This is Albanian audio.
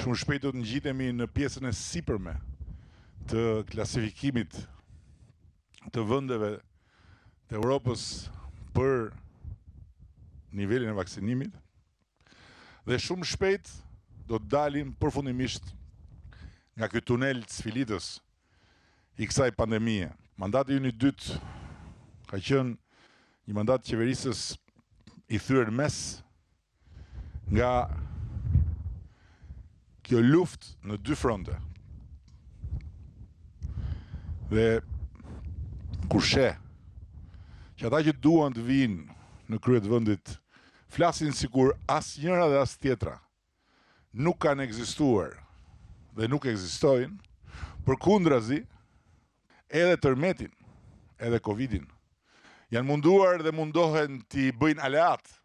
shumë shpejt do të ngjitemi në pjesën e sipërme të klasifikimit të vendeve të Europës për nivelin e vaksinimit dhe shumë shpejt do të dalim përfundimisht nga ky tunel të sfilitës i kësaj pandemie. Mandati i unit dytë ka qenë një mandat qeverisës i thyrën mes nga kjo luft në dy fronte. Dhe kur she, që ata që duan të vinë në kryet vëndit, flasin si kur as njëra dhe as tjetra nuk kanë egzistuar dhe nuk egzistojnë, për kundra zi, edhe tërmetin, edhe covidin, janë munduar dhe mundohen të bëjnë aleatë,